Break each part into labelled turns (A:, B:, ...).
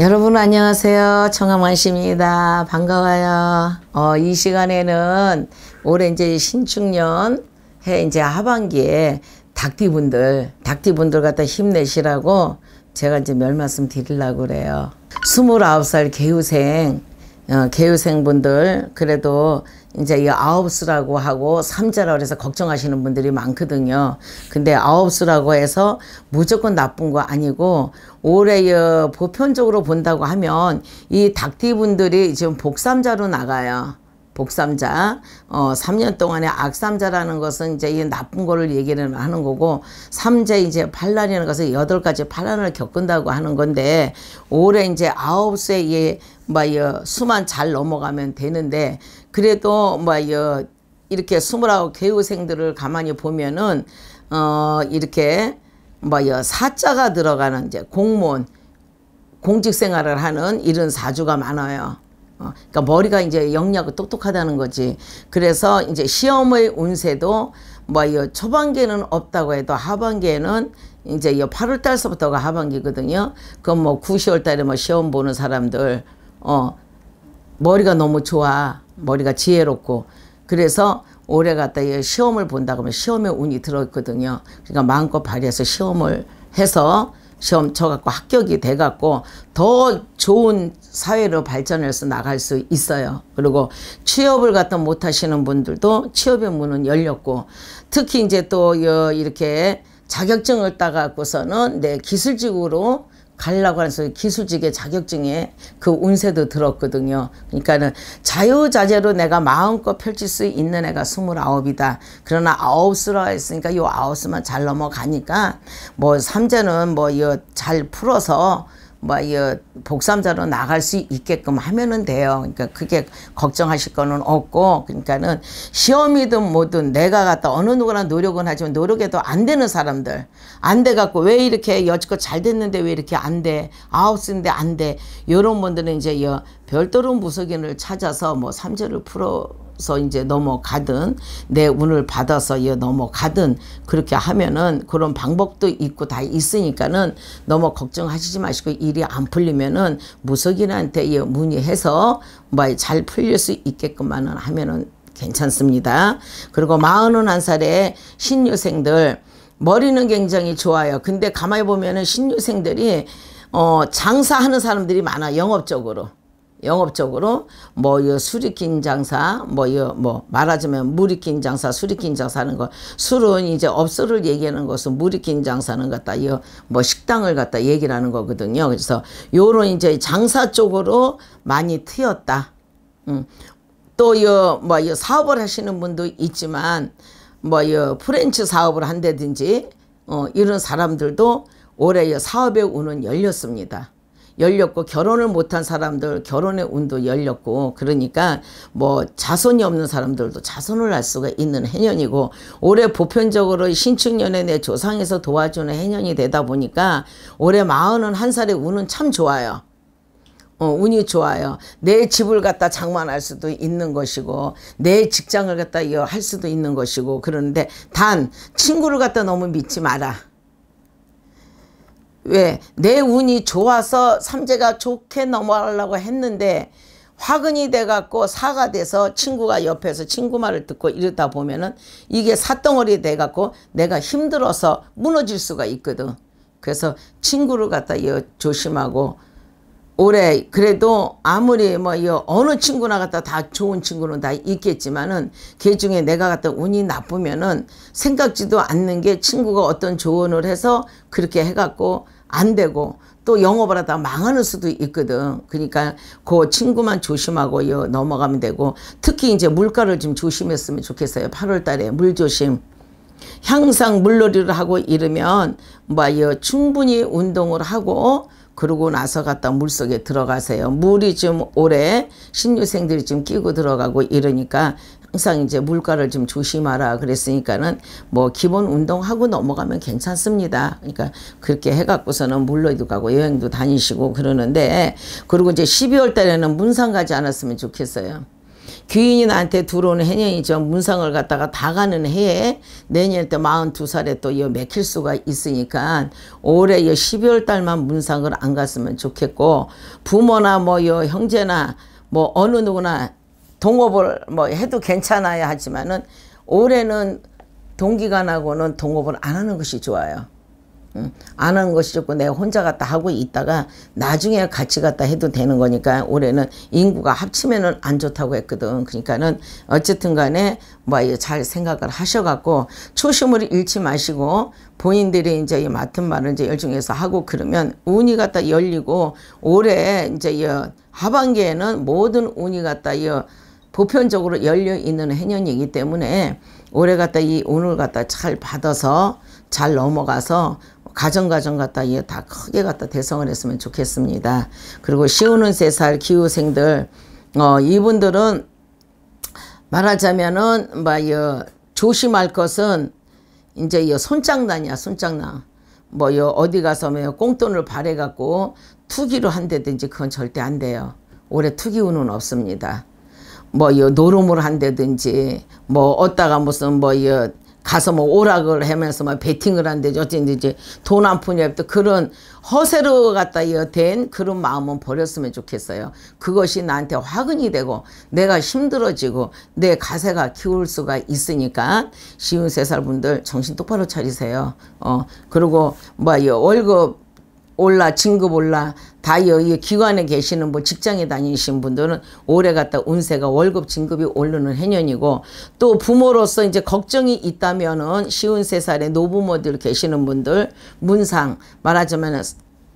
A: 여러분 안녕하세요. 청암만씨입니다 반가워요. 어, 이 시간에는 올해 이제 신축년 해 이제 하반기에 닭띠분들, 닭띠분들 갖다 힘내시라고 제가 이제 몇 말씀 드리려고 그래요. 스물아홉 살 개우생, 어, 개우생분들 그래도 이제 이 아홉수라고 하고 삼자라 그래서 걱정하시는 분들이 많거든요. 근데 아홉수라고 해서 무조건 나쁜 거 아니고 올해 보편적으로 본다고 하면 이 닭띠분들이 지금 복삼자로 나가요. 복삼자 어 3년 동안의 악삼자라는 것은 이제 이 나쁜 거를 얘기를 하는 거고 삼자 이제 반란이라는 것은 여덟 가지 반란을 겪은다고 하는 건데 올해 이제 9 세에 뭐 수만 잘 넘어가면 되는데 그래도 뭐 이렇게 29 개우생들을 가만히 보면은 어 이렇게 뭐 사자가 들어가는 이제 공무원 공직 생활을 하는 이런 사주가 많아요. 어, 그러니까 머리가 이제 영리하고 똑똑하다는 거지. 그래서 이제 시험의 운세도 뭐 이 초반기에는 없다고 해도 하반기에는 이제 이 8월 달서부터가 하반기거든요. 그럼 뭐 9, 10월 달에 뭐 시험 보는 사람들 어 머리가 너무 좋아. 머리가 지혜롭고 그래서 올해 갖다 시험을 본다 그러면 시험에 운이 들어있거든요. 그러니까 마음껏 발휘해서 시험을 해서 시험 쳐갖고 합격이 돼갖고 더 좋은 사회로 발전해서 나갈 수 있어요. 그리고 취업을 갖다 못하시는 분들도 취업의 문은 열렸고 특히 이제 또 이렇게 자격증을 따갖고서는 내 기술직으로 갈라고 해서 기술직의 자격증에 그 운세도 들었거든요. 그러니까는 자유자재로 내가 마음껏 펼칠 수 있는 애가 2 9이다 그러나 아홉스라 했으니까 요 아홉스만 잘 넘어가니까 뭐 삼재는 뭐잘 풀어서 뭐이 어, 복삼자로 나갈 수 있게끔 하면은 돼요. 그러니까 그게 걱정하실 거는 없고 그러니까는 시험이든 뭐든 내가 갖다 어느 누구나 노력은 하지만 노력해도 안 되는 사람들 안 돼 갖고 왜 이렇게 여지껏 잘 됐는데 왜 이렇게 안 돼? 아홉스인데 안 돼. 이런 분들은 이제 이 어, 별도로 무속인을 찾아서 뭐 삼재를 풀어 서 이제 넘어가든 내 운을 받아서 이 넘어가든 그렇게 하면은 그런 방법도 있고 다 있으니까는 너무 걱정하시지 마시고 일이 안 풀리면은 무속인한테 이 문의해서 뭐 잘 풀릴 수 있게끔만은 하면은 괜찮습니다. 그리고 마흔은 한 살에 신유생들 머리는 굉장히 좋아요. 근데 가만히 보면은 신유생들이 어 장사하는 사람들이 많아 영업적으로. 영업적으로 뭐이 술이 킨 장사 뭐이뭐 뭐 말하자면 물이 킨 장사 술이 킨 장사는 거 술은 이제 업소를 얘기하는 것은 물이 킨 장사는 같다 이 뭐 식당을 갖다 얘기하는 거거든요 그래서 요런 이제 장사 쪽으로 많이 트였다 음. 또이뭐 사업을 하시는 분도 있지만 뭐 이 프렌치 사업을 한다든지 어 이런 사람들도 올해 사업에 운은 열렸습니다. 열렸고 결혼을 못한 사람들 결혼의 운도 열렸고 그러니까 뭐 자손이 없는 사람들도 자손을 알 수가 있는 해년이고 올해 보편적으로 신축년에 내 조상에서 도와주는 해년이 되다 보니까 올해 마흔은 한 살의 운은 참 좋아요. 어, 운이 좋아요. 내 집을 갖다 장만할 수도 있는 것이고 내 직장을 갖다 이어 할 수도 있는 것이고 그런데 단 친구를 갖다 너무 믿지 마라. 왜? 내 운이 좋아서 삼재가 좋게 넘어가려고 했는데 화근이 돼갖고 사가 돼서 친구가 옆에서 친구 말을 듣고 이러다 보면은 이게 사덩어리 돼갖고 내가 힘들어서 무너질 수가 있거든. 그래서 친구를 갖다 조심하고 올해 그래도 아무리 뭐이 어느 친구나 갖다 다 좋은 친구는 다 있겠지만은 걔 그 중에 내가 갖다 운이 나쁘면은 생각지도 않는 게 친구가 어떤 조언을 해서 그렇게 해갖고 안 되고 또 영업을 하다 망하는 수도 있거든. 그러니까 그 친구만 조심하고 이 넘어가면 되고 특히 이제 물가를 좀 조심했으면 좋겠어요. 8월 달에 물 조심. 향상 물놀이를 하고 이러면 뭐이 충분히 운동을 하고 그러고 나서 갔다 물속에 들어가세요. 물이 좀 오래 신유생들이 좀 끼고 들어가고 이러니까 항상 이제 물가를 좀 조심하라 그랬으니까는 뭐 기본 운동하고 넘어가면 괜찮습니다. 그러니까 그렇게 해갖고서는 물놀이도 가고 여행도 다니시고 그러는데 그리고 이제 12월 달에는 문상 가지 않았으면 좋겠어요. 귀인이 나한테 들어오는 해년이죠. 문상을 갖다가 다 가는 해에 내년 때 42살에 또이 맥힐 수가 있으니까 올해 이 12월 달만 문상을 안 갔으면 좋겠고 부모나 뭐요 형제나 뭐 어느 누구나 동업을 뭐 해도 괜찮아야 하지만은 올해는 동기간하고는 동업을 안 하는 것이 좋아요. 응. 안 하는 것이 좋고 내가 혼자 갔다 하고 있다가 나중에 같이 갔다 해도 되는 거니까 올해는 인구가 합치면은 안 좋다고 했거든. 그러니까는 어쨌든 간에 뭐잘 생각을 하셔갖고 초심을 잃지 마시고 본인들이 이제 이 맡은 말을 이제 열중해서 하고 그러면 운이 갖다 열리고 올해 이제 이 하반기에는 모든 운이 갖다 이 보편적으로 열려 있는 해년이기 때문에 올해 갖다 이 오늘 갖다 잘 받아서 잘 넘어가서 가정가정 갖다 이게 다 크게 갖다 대성을 했으면 좋겠습니다. 그리고 시우는 세 살 기후생들 어 이분들은 말하자면은 뭐여 조심할 것은 이제 이 손장난이야 손장난 뭐여 어디 가서 뭐 꽁돈을 바래 갖고 투기로 한대든지 그건 절대 안 돼요. 올해 투기운은 없습니다. 뭐여 노름을 한대든지뭐 어디다가 무슨 뭐여 가서 뭐 오락을 하면서 막 베팅을 한데 어쨌든 이제 돈안 푸냐 또 그런 허세로 갖다 여댄 그런 마음은 버렸으면 좋겠어요. 그것이 나한테 화근이 되고 내가 힘들어지고 내 가세가 키울 수가 있으니까 쉬운 세살 분들 정신 똑바로 차리세요. 어 그리고 뭐 월급 올라 진급 올라 다이어이 기관에 계시는 뭐 직장에 다니신 분들은 올해 갔다 운세가 월급 진급이 오르는 해년이고 또 부모로서 이제 걱정이 있다면은 쉬운 세살에 노부모들 계시는 분들 문상 말하자면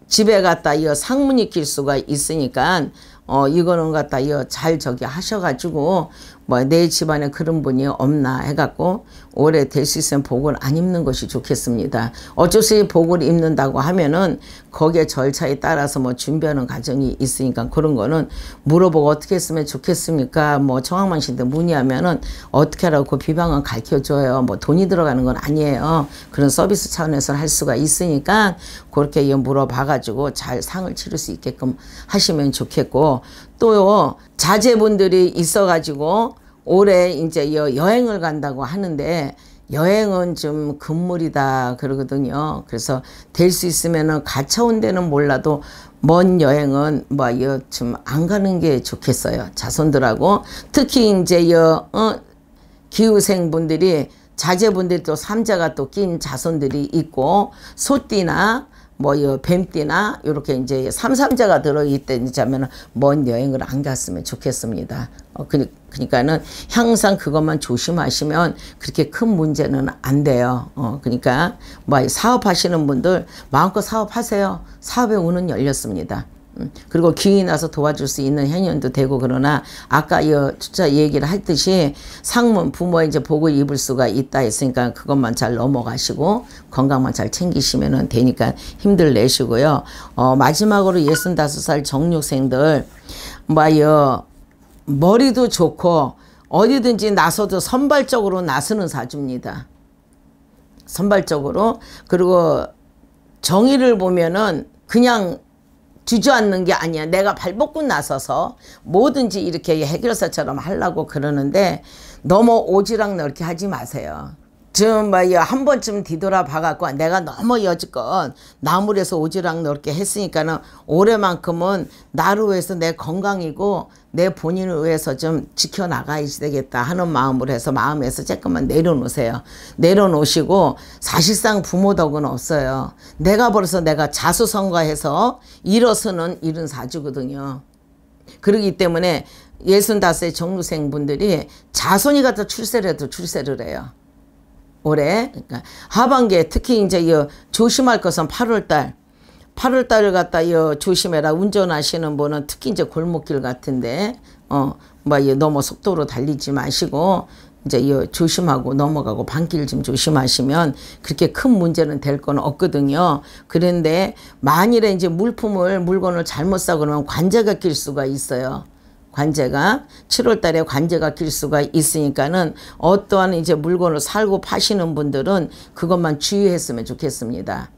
A: 집에 갔다 이어 상문이 낄 수가 있으니까 어 이거는 갖다 이어 잘 저기 하셔가지고 뭐내 집안에 그런 분이 없나 해갖고 오래 될 수 있으면 복을 안 입는 것이 좋겠습니다. 어쩔 수 없이 복을 입는다고 하면은 거기에 절차에 따라서 뭐 준비하는 과정이 있으니까 그런 거는 물어보고 어떻게 했으면 좋겠습니까? 뭐 청학만신데 문의하면은 어떻게 하라고 그 비방은 가르쳐줘요. 뭐 돈이 들어가는 건 아니에요. 그런 서비스 차원에서 할 수가 있으니까 그렇게 물어봐가지고 잘 상을 치를 수 있게끔 하시면 좋겠고 또 자제분들이 있어가지고 올해 이제 여행을 간다고 하는데 여행은 좀 금물이다 그러거든요. 그래서 될 수 있으면은 가차온 데는 몰라도 먼 여행은 뭐좀안 가는 게 좋겠어요. 자손들하고 특히 이제 여 어, 기우생분들이 자제분들도 삼자가 또 낀 자손들이 있고 소띠나 뭐요 뱀띠나 이렇게 이제 삼삼자가 들어있자면은먼 여행을 안 갔으면 좋겠습니다. 어, 그, 그러니까는 항상 그것만 조심하시면 그렇게 큰 문제는 안 돼요. 어, 그러니까 뭐 사업하시는 분들 마음껏 사업하세요. 사업에 운은 열렸습니다. 음. 그리고 기회 나서 도와줄 수 있는 현현도 되고 그러나 아까 이 주차 얘기를 했듯이 상문 부모의 이제 복을 입을 수가 있다 했으니까 그것만 잘 넘어가시고 건강만 잘 챙기시면 되니까 힘들 내시고요. 어, 마지막으로 65살 정육생들 뭐요 머리도 좋고 어디든지 나서도 선발적으로 나서는 사주입니다. 선발적으로 그리고 정의를 보면은 그냥 주저앉는 게 아니야. 내가 발벗고 나서서 뭐든지 이렇게 해결사처럼 하려고 그러는데 너무 오지랖 넓게 하지 마세요. 좀뭐한 번쯤 뒤돌아봐 갖고 내가 너무 여지껏 나물에서 오지랖 넓게 했으니까는 올해만큼은 나를 위해서 내 건강이고 내 본인을 위해서 좀 지켜나가야지 되겠다 하는 마음으로 해서 마음에서 조금만 내려놓으세요. 내려놓으시고 사실상 부모 덕은 없어요. 내가 벌써 내가 자수성가해서 일어서는 일은 사주거든요. 그러기 때문에 예순다섯의 정루생 분들이 자손이 갖다 출세를 해도 출세를 해요. 올해 그러니까 하반기에 특히 이제 이 조심할 것은 8월달 8월달을 갖다 이 조심해라 운전하시는 분은 특히 이제 골목길 같은데 어 뭐 이 너무 속도로 달리지 마시고 이제 이 조심하고 넘어가고 반길 좀 조심하시면 그렇게 큰 문제는 될 건 없거든요. 그런데 만일에 이제 물품을 물건을 잘못 사 그러면 관제가 낄 수가 있어요. 관제가 7월 달에 관제가 길 수가 있으니까는 어떠한 이제 물건을 살고 파시는 분들은 그것만 주의했으면 좋겠습니다.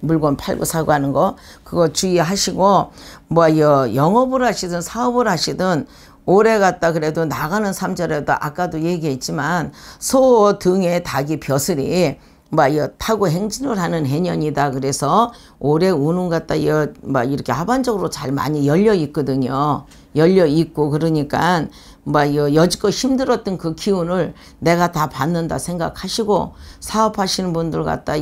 A: 물건 팔고 사고 하는 거 그거 주의하시고 뭐 영업을 하시든 사업을 하시든 오래 갔다 그래도 나가는 삼절에도 아까도 얘기했지만 소 등의 닭이 벼슬이 막 뭐 타고 행진을 하는 해년이다 그래서 올해 운운 같다 막 뭐 이렇게 하반적으로 잘 많이 열려 있거든요. 열려 있고 그러니까 뭐 여지껏 힘들었던 그 기운을 내가 다 받는다 생각하시고 사업하시는 분들 갖다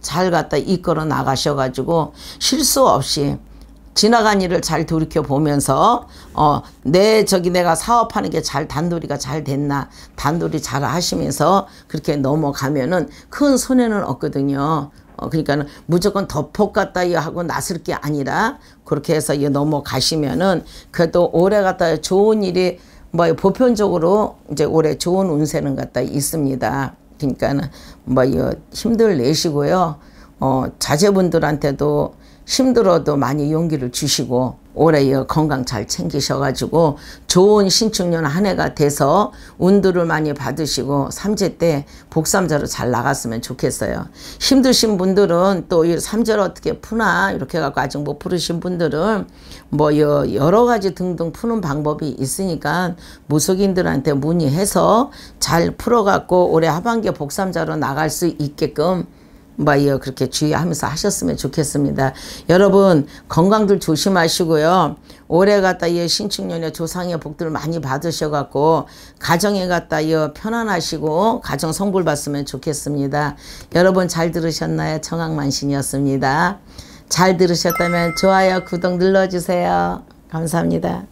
A: 잘 갖다 이끌어 나가셔가지고 실수 없이 지나간 일을 잘 돌이켜 보면서 어 내 저기 내가 사업하는 게 잘 단돌이가 잘 됐나 단돌이 잘 하시면서 그렇게 넘어가면은 큰 손해는 없거든요. 어, 그러니까는 무조건 덮어 갔다 하고 나설 게 아니라 그렇게 해서 넘어가시면은 그래도 올해 갔다 좋은 일이 뭐 보편적으로 이제 올해 좋은 운세는 갖다 있습니다. 그러니까는 뭐 힘들 내시고요. 어, 자제분들한테도 힘들어도 많이 용기를 주시고 올해 건강 잘 챙기셔가지고 좋은 신축년 한 해가 돼서 운두를 많이 받으시고 삼재 때 복삼자로 잘 나갔으면 좋겠어요. 힘드신 분들은 또 이 삼재를 어떻게 푸나 이렇게 갖고 아직 못 푸르신 분들은 뭐 여러 가지 등등 푸는 방법이 있으니까 무속인들한테 문의해서 잘 풀어갖고 올해 하반기에 복삼자로 나갈 수 있게끔 마이어 그렇게 주의하면서 하셨으면 좋겠습니다. 여러분 건강들 조심하시고요. 올해 갔다 이 신축년에 조상의 복들 많이 받으셔갖고 가정에 갔다 이 편안하시고 가정 성불 받으면 좋겠습니다. 여러분 잘 들으셨나요? 청학만신이었습니다. 잘 들으셨다면 좋아요 구독 눌러주세요. 감사합니다.